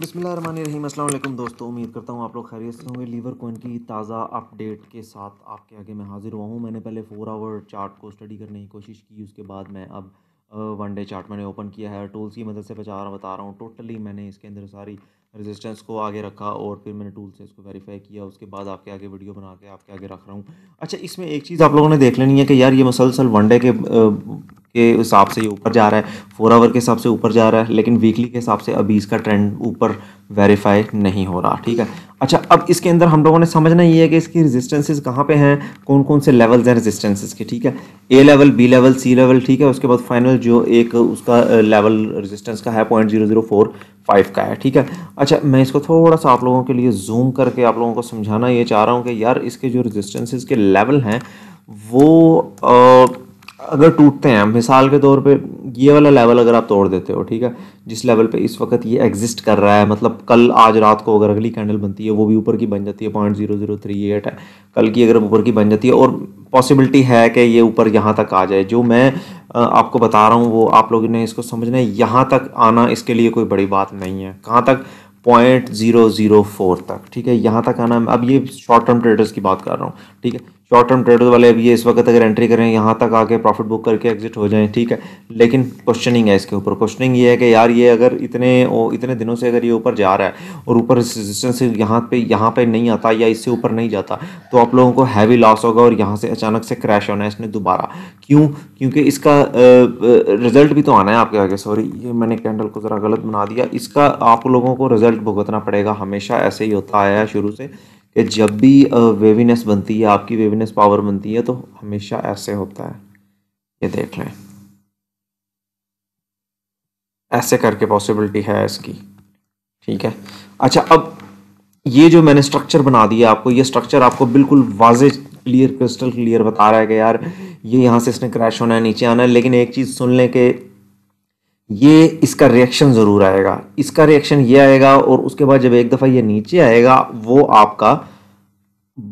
बसमिलकुम दोस्तों उम्मीद करता हूँ आप लोग खैरियत से होंगे लीवर कोइन की ताज़ा अपडेट के साथ आपके आगे मैं हाज़िर हुआ हूँ मैंने पहले फोर आवर चार्ट को स्टडी करने की कोशिश की उसके बाद मैं अब वन डे चार्ट मैंने ओपन किया है टूल्स की मदद से बचा रहा बता रहा हूँ टोटली मैंने इसके अंदर सारी रेजिस्टेंस को आगे रखा और फिर मैंने टूल से इसको वेरीफाई किया उसके बाद आपके आगे वीडियो बना के आपके आगे रख रहा हूँ अच्छा इसमें एक चीज़ आप लोगों ने देख लेनी है कि यार ये मसलसल वनडे के के हिसाब से ये ऊपर जा रहा है फोर आवर के हिसाब से ऊपर जा रहा है लेकिन वीकली के हिसाब से अभी इसका ट्रेंड ऊपर वेरीफाई नहीं हो रहा ठीक है अच्छा अब इसके अंदर हम लोगों ने समझना ये है कि इसकी रेजिस्टेंसेस कहाँ पे हैं कौन कौन से लेवल्स हैं रेजिस्टेंसेस के ठीक है A level B level C level ठीक है उसके बाद फाइनल जो एक उसका लेवल रेजिस्टेंस का है point zero zero four five का है ठीक है अच्छा मैं इसको थोड़ा सा आप लोगों के लिए जूम करके आप लोगों को समझाना ये चाह रहा हूँ कि यार इसके जो रेजिस्टेंसेस के लेवल हैं वो आ, अगर टूटते हैं मिसाल के तौर पे ये वाला लेवल अगर आप तोड़ देते हो ठीक है जिस लेवल पे इस वक्त ये एग्जिस्ट कर रहा है मतलब कल आज रात को अगर अगली कैंडल बनती है वो भी ऊपर की बन जाती है point zero zero three eight है कल की अगर ऊपर की बन जाती है और पॉसिबिलिटी है कि ये ऊपर यहाँ तक आ जाए जो मैं आपको बता रहा हूँ वो आप लोगों ने इसको समझना है यहाँ तक आना इसके लिए कोई बड़ी बात नहीं है कहाँ तक पॉइंट ज़ीरो ज़ीरो फोर तक ठीक है यहाँ तक आना अब ये शॉर्ट टर्म ट्रेडर्स की बात कर रहा हूँ ठीक है शॉर्ट टर्म ट्रेडर वाले अभी इस वक्त अगर एंट्री करें यहाँ तक आके प्रॉफिट बुक करके एग्जिट हो जाएं ठीक है लेकिन क्वेश्चनिंग है इसके ऊपर क्वेश्चनिंग ये है कि यार ये अगर इतने ओ, इतने दिनों से अगर ये ऊपर जा रहा है और ऊपर रेजिस्टेंस यहाँ पे यहाँ पे नहीं आता या इससे ऊपर नहीं जाता तो आप लोगों को हैवी लॉस होगा और यहाँ से अचानक से क्रैश होना है इसने दोबारा क्यों क्योंकि इसका रिजल्ट भी तो आना है आपके आगे सॉरी ये मैंने कैंडल को ज़रा गलत बना दिया इसका आप लोगों को रिजल्ट भुगतना पड़ेगा हमेशा ऐसे ही होता आया है शुरू से या जब भी वेवीनेस बनती है आपकी वेवीनेस पावर बनती है तो हमेशा ऐसे होता है ये देख लें ऐसे करके पॉसिबिलिटी है इसकी ठीक है अच्छा अब ये जो मैंने स्ट्रक्चर बना दिया आपको ये स्ट्रक्चर आपको बिल्कुल वाजे क्लियर क्रिस्टल क्लियर बता रहा है कि यार ये यहाँ से इसने क्रैश होना है नीचे आना है लेकिन एक चीज़ सुन लें कि ये इसका रिएक्शन ज़रूर आएगा इसका रिएक्शन ये आएगा और उसके बाद जब एक दफ़ा ये नीचे आएगा वो आपका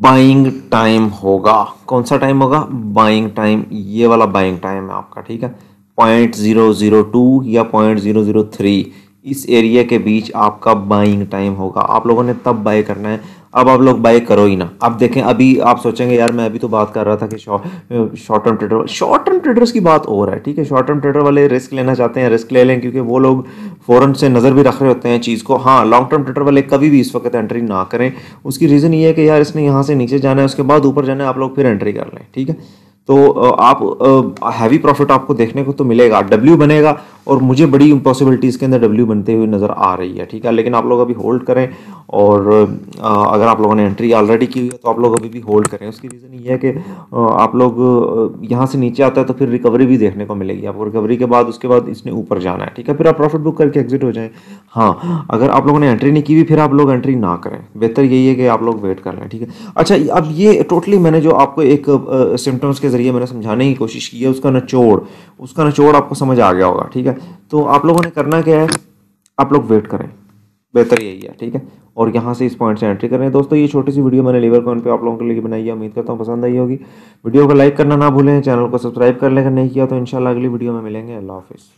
बाइंग टाइम होगा कौन सा टाइम होगा बाइंग टाइम ये वाला बाइंग टाइम है आपका ठीक है पॉइंट ज़ीरो ज़ीरो टू या पॉइंट ज़ीरो ज़ीरो थ्री इस एरिया के बीच आपका बाइंग टाइम होगा आप लोगों ने तब बाय करना है अब आप लोग बाय करो ही ना अब देखें अभी आप सोचेंगे यार मैं अभी तो बात कर रहा था कि short term trader short term traders की बात और है ठीक है शॉर्ट टर्म ट्रेडर वाले रिस्क लेना चाहते हैं रिस्क ले लें क्योंकि वो लोग फ़ौरन से नज़र भी रख रहे होते हैं चीज़ को हाँ लॉन्ग टर्म ट्रेडर वाले कभी भी इस वक्त एंट्री ना करें उसकी रीज़न ये है कि यार इसने यहाँ से नीचे जाना है उसके बाद ऊपर जाना है आप लोग फिर एंट्री कर लें ठीक है तो आप हैवी प्रॉफिट आपको देखने को तो मिलेगा डब्ल्यू बनेगा और मुझे बड़ी इम्पॉसिबिलिटीज़ के अंदर डब्ल्यू बनते हुए नज़र आ रही है ठीक है लेकिन आप लोग अभी होल्ड करें और अगर आप लोगों ने एंट्री ऑलरेडी की हुई है तो आप लोग अभी भी होल्ड करें उसकी रीज़न ये है कि आप लोग यहाँ से नीचे आता है तो फिर रिकवरी भी देखने को मिलेगी आपको रिकवरी के बाद उसके बाद इसने ऊपर जाना है ठीक है फिर आप प्रॉफिट बुक करके एग्जिट हो जाएँ हाँ अगर आप लोगों ने एंट्री नहीं की हुई फिर आप लोग एंट्री ना करें बेहतर यही है कि आप लोग वेट कर लें ठीक है अच्छा अब ये टोटली मैंने जो आपको एक सिम्टम्स के ज़रिए मैंने समझाने की कोशिश की है उसका नचोड़ उसका नचोड़ आपको समझ आ गया होगा ठीक है है तो आप लोगों ने करना क्या है आप लोग वेट करें बेहतर यही है ठीक है और यहाँ से इस पॉइंट से एंट्री करें दोस्तों ये छोटी सी वीडियो मैंने लीवर कॉइन पे आप लोगों के लिए बनाई है उम्मीद करता हूँ पसंद आई होगी वीडियो को लाइक करना ना भूलें चैनल को सब्सक्राइब कर लेकर नहीं किया तो इंशाल्लाह अगली वीडियो में मिलेंगे अल्लाह हाफिज़